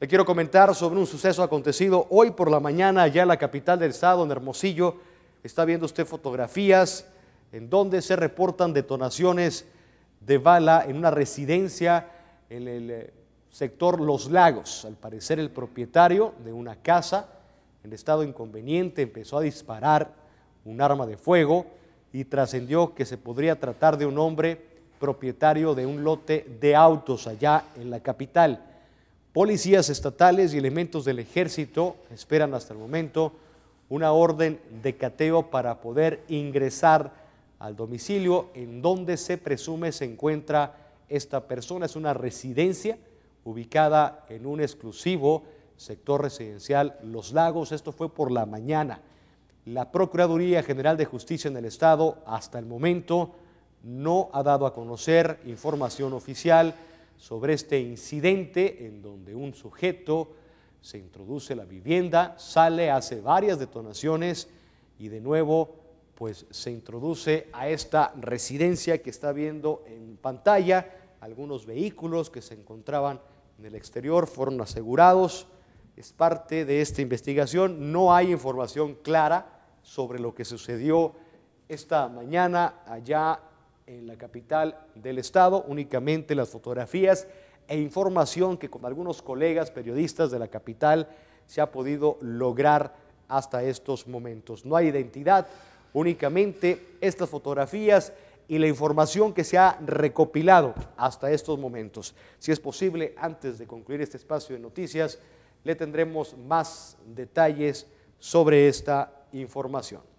Le quiero comentar sobre un suceso acontecido hoy por la mañana allá en la capital del estado, en Hermosillo. Está viendo usted fotografías en donde se reportan detonaciones de bala en una residencia en el eh, sector Los Lagos. Al parecer el propietario de una casa en estado inconveniente empezó a disparar un arma de fuego y trascendió que se podría tratar de un hombre propietario de un lote de autos allá en la capital. Policías estatales y elementos del ejército esperan hasta el momento una orden de cateo para poder ingresar al domicilio en donde se presume se encuentra esta persona. Es una residencia ubicada en un exclusivo sector residencial Los Lagos. Esto fue por la mañana. La Procuraduría General de Justicia en el Estado hasta el momento no ha dado a conocer información oficial sobre este incidente en donde un sujeto se introduce a la vivienda, sale, hace varias detonaciones y de nuevo pues se introduce a esta residencia que está viendo en pantalla. Algunos vehículos que se encontraban en el exterior fueron asegurados. Es parte de esta investigación. No hay información clara sobre lo que sucedió esta mañana allá en la capital del estado, únicamente las fotografías e información que con algunos colegas periodistas de la capital se ha podido lograr hasta estos momentos. No hay identidad, únicamente estas fotografías y la información que se ha recopilado hasta estos momentos. Si es posible, antes de concluir este espacio de noticias, le tendremos más detalles sobre esta información.